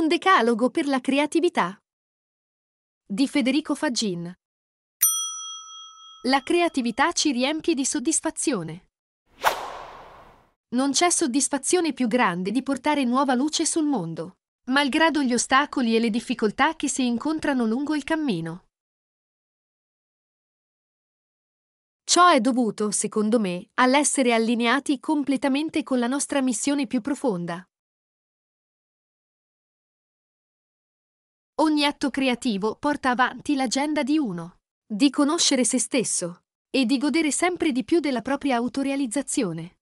Un decalogo per la creatività di Federico Faggin. La creatività ci riempie di soddisfazione. Non c'è soddisfazione più grande di portare nuova luce sul mondo, malgrado gli ostacoli e le difficoltà che si incontrano lungo il cammino. Ciò è dovuto, secondo me, all'essere allineati completamente con la nostra missione più profonda, Ogni atto creativo porta avanti l'agenda di uno, di conoscere se stesso e di godere sempre di più della propria autorealizzazione.